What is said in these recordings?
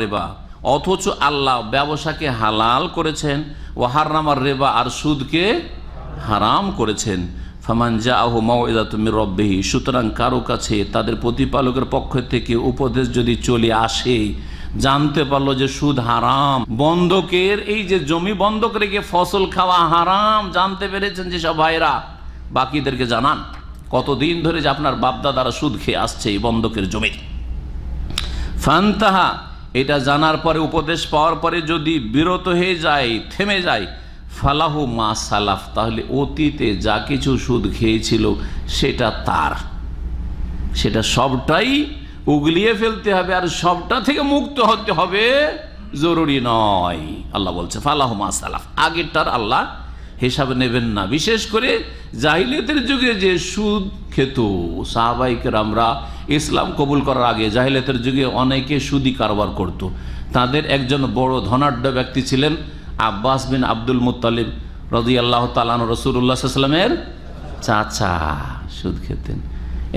রেবা অথচ আল্লাহ ব্যবসাকে হালাল করেছেন ওয়াহারামার রেবা আর সুদকে হারাম করেছেন ফামানজা আহ মাওয়াদা তুমি রব্বেহি সুতরাং কারো কাছে তাদের প্রতিপালকের পক্ষ থেকে উপদেশ যদি চলে আসে জানতে পারলো যে সুদ হারাম বন্ধকের এই যে জমি বন্ধক রেখে ফসল খাওয়া হারাম জানতে পেরেছেন যেসব ভাইরা বাকিদেরকে জানান কতদিন ধরে যে আপনার বাপদাদারা সুদ খেয়ে আসছে এই বন্ধকের জমিতে ফান্তাহা এটা জানার পরে উপদেশ পাওয়ার পরে যদি বিরত হয়ে যায় থেমে যায় ফালাহু মা সালাফ তাহলে অতীতে যা কিছু সুদ খেয়েছিল সেটা তার সেটা সবটাই উগলিয়ে ফেলতে হবে আর সবটা থেকে মুক্ত হতে হবে জরুরি নয় আল্লাহ বলছে ফালাহু মা সালাফ আগেরটার আল্লাহ হিসাবে নেবেন না বিশেষ করে জাহিলিয়াতের যুগে যে সুদ খেত সাহবাইকের আমরা ইসলাম কবুল করার আগে জাহিলিয়াতের যুগে অনেকে সুদি কারবার করত। তাদের একজন বড় ধনাঢ্য ব্যক্তি ছিলেন আব্বাস বিন আব্দুল মুতালিম রদি আল্লাহ তালান সাল্লামের চাচা সুদ খেতেন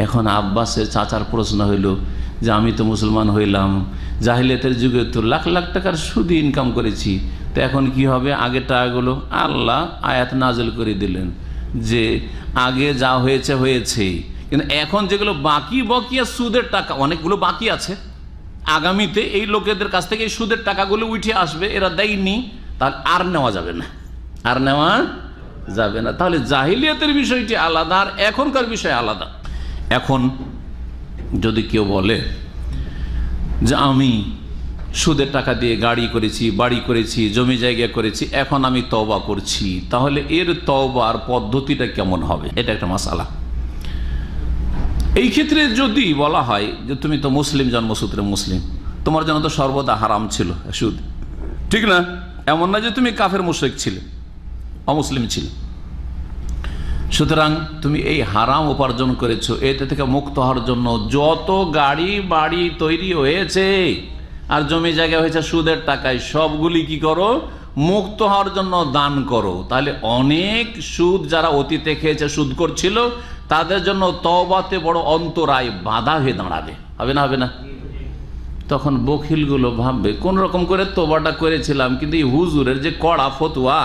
এখন আব্বাসের চাচার প্রশ্ন হইল যে আমি তো মুসলমান হইলাম জাহিলিয়াতের যুগে তো লাখ লাখ টাকার সুদি ইনকাম করেছি তো এখন কি হবে আগের টাকাগুলো আল্লাহ আয়াত নাজল করে দিলেন যে আগে যা হয়েছে হয়েছে কিন্তু এখন যেগুলো বাকি বকিয়া সুদের টাকা অনেকগুলো বাকি আছে আগামীতে এই লোকেদের কাছ থেকে সুদের টাকাগুলো উঠে আসবে এরা দেয়নি তাহলে আর নেওয়া যাবে না আর নেওয়া যাবে না তাহলে জাহিলিয়াতের বিষয়টি আলাদা আর এখনকার বিষয় আলাদা এখন যদি কেউ বলে যে আমি সুদের টাকা দিয়ে গাড়ি করেছি বাড়ি করেছি জমি জায়গা করেছি এখন আমি তওবা করছি তাহলে এর তওবার পদ্ধতিটা কেমন হবে এটা একটা মশালা এই ক্ষেত্রে যদি বলা হয় যে তুমি তো মুসলিম জন্মসূত্রে মুসলিম তোমার জন্য তো সর্বদা হারাম ছিল সুদ ঠিক না এমন না যে তুমি কাফের মুশেক ছিলে অমুসলিম ছিল সুতরাং তুমি এই হারাম উপার্জন করেছো এতে থেকে মুক্ত হওয়ার জন্য যত গাড়ি বাড়ি তৈরি হয়েছে আর জমি জায়গা হয়েছে সুদের টাকায় সবগুলি কি করো মুক্ত হওয়ার জন্য দান করো তাহলে অনেক সুদ যারা অতীতে খেয়েছে সুদ করছিল তাদের জন্য তবাতে বড় অন্তরায় বাধা হয়ে দাঁড়াবে হবে না হবে না তখন বকিলগুলো ভাববে কোন রকম করে তোবাটা করেছিলাম কিন্তু এই হুজুরের যে কড়া ফতুয়া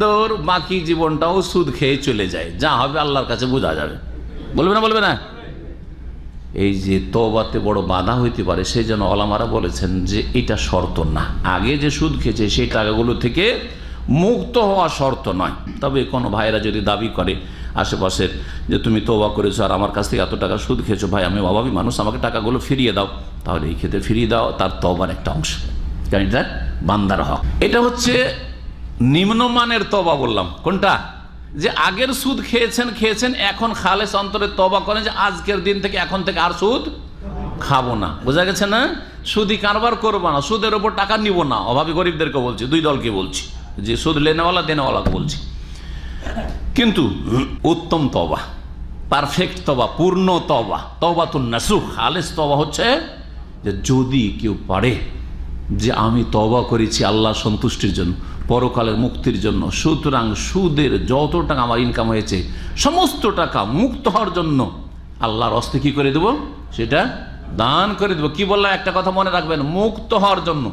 দৌড় বাকি জীবনটাও সুদ খেয়ে চলে যায় যা হবে আল্লাহর কাছে বোঝা যাবে বলবে না বলবে না এই যে তবাতে বড় বাধা হইতে পারে সেই জন্য অলামারা বলেছেন যে এটা শর্ত না আগে যে সুদ খেয়েছে সেই টাকাগুলো থেকে মুক্ত হওয়া শর্ত নয় তবে কোনো ভাইরা যদি দাবি করে আশেপাশের যে তুমি তোবা করেছো আর আমার কাছ থেকে এত টাকা সুদ খেয়েছো ভাই আমি অভাবী মানুষ আমাকে টাকাগুলো ফিরিয়ে দাও তাহলে এই ক্ষেত্রে ফিরিয়ে দাও তার তবার একটা অংশ কারণ এটা বান্দার হক এটা হচ্ছে নিম্নমানের তবা বললাম কোনটা যে আগের সুদ খেয়েছেন খেয়েছেন এখন খালেস অন্তরে তবা করেন যে আজকের দিন থেকে এখন থেকে আর সুদ খাবো না বোঝা গেছে না সুদি কারবার করবো না সুদের ওপর টাকা নিব না অভাবী গরিবদেরকে বলছি দুই দলকে বলছি যে সুদ লেনেওয়ালা দেনেওয়ালাকে বলছি কিন্তু উত্তম তবা পারফেক্ট তবা পূর্ণ তবা তবা তো নাসুখ খালেস তবা হচ্ছে যে যদি কেউ পারে যে আমি তবা করেছি আল্লাহ সন্তুষ্টির জন্য পরকালের মুক্তির জন্য সুতরাং সুদের যত টাকা আমার ইনকাম হয়েছে সমস্ত টাকা মুক্ত হওয়ার জন্য আল্লাহর অস্তে কী করে দেব সেটা দান করে দেবো কি বললাম একটা কথা মনে রাখবেন মুক্ত হওয়ার জন্য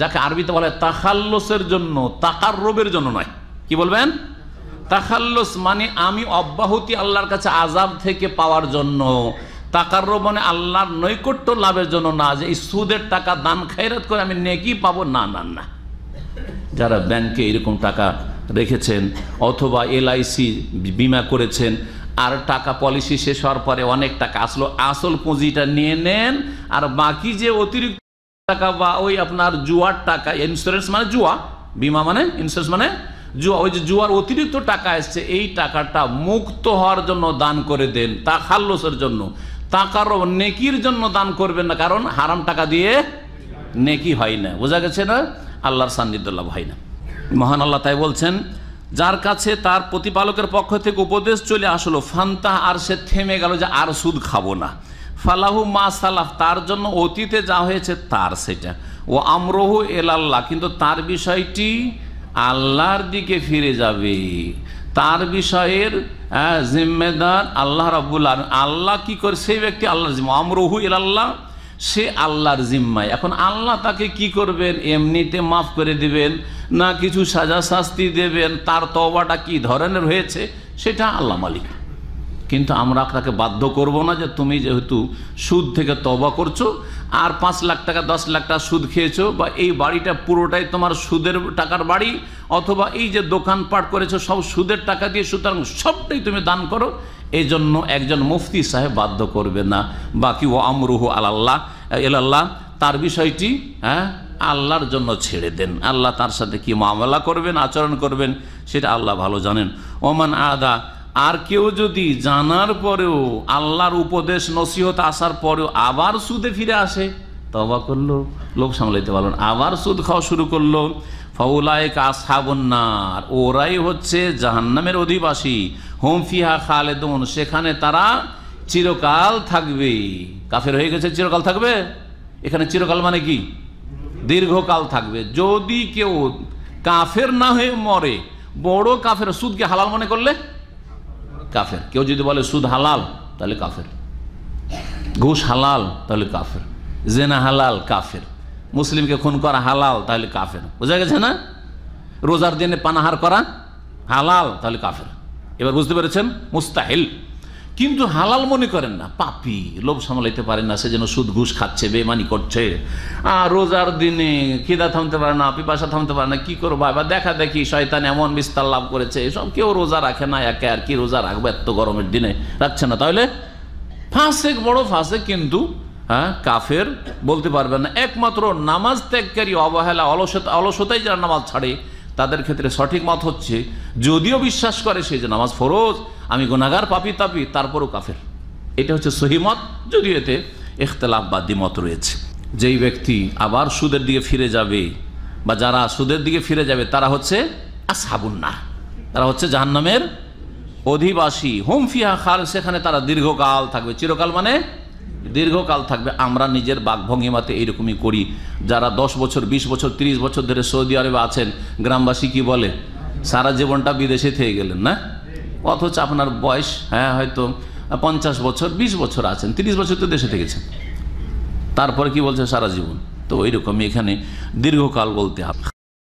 যাকে আরবিতে বলে তাকাল্লোসের জন্য তাকার রোবের জন্য নয় কি বলবেন তাকাল্লোস মানে আমি অব্যাহতি আল্লাহর কাছে আজাব থেকে পাওয়ার জন্য টাকার মানে আল্লাহর নৈকট্য লাভের জন্য না যে এই সুদের টাকা দান খায়রাত করে আমি নেকি পাবো না না না যারা ব্যাংকে এরকম টাকা রেখেছেন অথবা এলআইসি বিমা করেছেন আর টাকা পলিসি শেষ হওয়ার পরে অনেক টাকা আসলো আসল পুঁজিটা নিয়ে নেন আর বাকি যে অতিরিক্ত টাকা বা ওই আপনার জুয়ার টাকা ইন্স্যুরেন্স মানে জুয়া বিমা মানে ইন্স্যুরেন্স মানে জুয়া ওই যে জুয়ার অতিরিক্ত টাকা এসছে এই টাকাটা মুক্ত হওয়ার জন্য দান করে দেন তা খাল্লসের জন্য টাকার নেকির জন্য দান করবেন না কারণ হারাম টাকা দিয়ে নেকি হয় না বোঝা গেছে না আল্লাহর সান্নিধ্য লাভ হয় না মহান আল্লাহ তাই বলছেন যার কাছে তার প্রতিপালকের পক্ষ থেকে উপদেশ চলে আসলো ফান্তা আর সে থেমে গেল যে আর সুদ খাবো না ফালাহু মা সালাফ তার জন্য অতীতে যা হয়েছে তার সেটা ও আমরহু এল আল্লাহ কিন্তু তার বিষয়টি আল্লাহর দিকে ফিরে যাবে তার বিষয়ের হ্যাঁ, জিম্মেদার আল্লাহ রাবুল আল্লাহ কি করে সেই ব্যক্তি আল্লাহর জিম্মা আমরহু আল্লাহ সে আল্লাহর জিম্মায় এখন আল্লাহ তাকে কি করবেন এমনিতে মাফ করে দিবেন না কিছু সাজা শাস্তি দেবেন তার তবাটা কি ধরনের হয়েছে সেটা আল্লাহ মালিক কিন্তু আমরা তাকে বাধ্য করব না যে তুমি যেহেতু সুদ থেকে তবা করছো আর পাঁচ লাখ টাকা দশ লাখ টাকা সুদ খেয়েছো বা এই বাড়িটা পুরোটাই তোমার সুদের টাকার বাড়ি অথবা এই যে দোকান পাট করেছো সব সুদের টাকা দিয়ে সুতরাং সবটাই তুমি দান করো এই জন্য একজন মুফতি সাহেব বাধ্য করবে না বাকি ও আমরুহ আল্লাহ এলাল্লাহ তার বিষয়টি হ্যাঁ আল্লাহর জন্য ছেড়ে দেন আল্লাহ তার সাথে কি মামলা করবেন আচরণ করবেন সেটা আল্লাহ ভালো জানেন ওমান আদা আর কেউ যদি জানার পরেও আল্লাহর উপদেশ নসিহত আসার পরেও আবার সুদে ফিরে আসে তবা করলো লোক সামলাইতে পারলো আবার সুদ খাওয়া শুরু করলো ফাউলায় কাসাবন্নার ওরাই হচ্ছে জাহান্নামের অধিবাসী হোমফিহা ফিহা খালেদন সেখানে তারা চিরকাল থাকবে কাফের হয়ে গেছে চিরকাল থাকবে এখানে চিরকাল মানে কি দীর্ঘকাল থাকবে যদি কেউ কাফের না হয়ে মরে বড় কাফের সুদকে হালাল মনে করলে কাফের কেউ যদি বলে সুদ হালাল তাহলে কাফের ঘুষ হালাল তাহলে কাফের জেনা হালাল কাফের মুসলিমকে খুন করা হালাল তাহলে কাফের বোঝা গেছে না রোজার দিনে পানাহার করা হালাল তাহলে কাফের এবার বুঝতে পেরেছেন মুস্তাহিল কিন্তু হালাল মনে করেন না পাপি লোভ সামলাইতে পারেন না সে যেন সুদ ঘুষ খাচ্ছে বেমানি করছে আর রোজার দিনে খিদা থামতে পারে না পিপাসা থামতে পারে না কি করবো আবার দেখা দেখি শয়তান এমন বিস্তার লাভ করেছে এসব কেউ রোজা রাখে না একে আর কি রোজা রাখবে এত গরমের দিনে রাখছে না তাহলে ফাঁসেক বড় ফাঁসেক কিন্তু হ্যাঁ কাফের বলতে পারবেন না একমাত্র নামাজ ত্যাগকারী অবহেলা অলসতা অলসতাই যারা নামাজ ছাড়ে তাদের ক্ষেত্রে সঠিক মত হচ্ছে যদিও বিশ্বাস করে সে যে নামাজ ফরোজ আমি গোনাগার পাপি তাপি তারপরও কাফের এটা হচ্ছে সহিমত যদিও এতে এখতলাফ বা দ্বিমত রয়েছে যেই ব্যক্তি আবার সুদের দিকে ফিরে যাবে বা যারা সুদের দিকে ফিরে যাবে তারা হচ্ছে আসাবুন্না তারা হচ্ছে জাহান্নামের অধিবাসী হোমফিয়া খাল সেখানে তারা দীর্ঘকাল থাকবে চিরকাল মানে দীর্ঘকাল থাকবে আমরা নিজের বাঘভঙ্গিমাতে এইরকমই করি যারা দশ বছর ২০ বছর ৩০ বছর ধরে সৌদি আরবে আছেন গ্রামবাসী কি বলে সারা জীবনটা বিদেশে থেকে গেলেন না অথচ আপনার বয়স হ্যাঁ হয়তো পঞ্চাশ বছর ২০ বছর আছেন ৩০ বছর তো দেশে থেকেছেন তারপরে কি বলছে সারা জীবন তো ওই রকমই এখানে দীর্ঘকাল বলতে হবে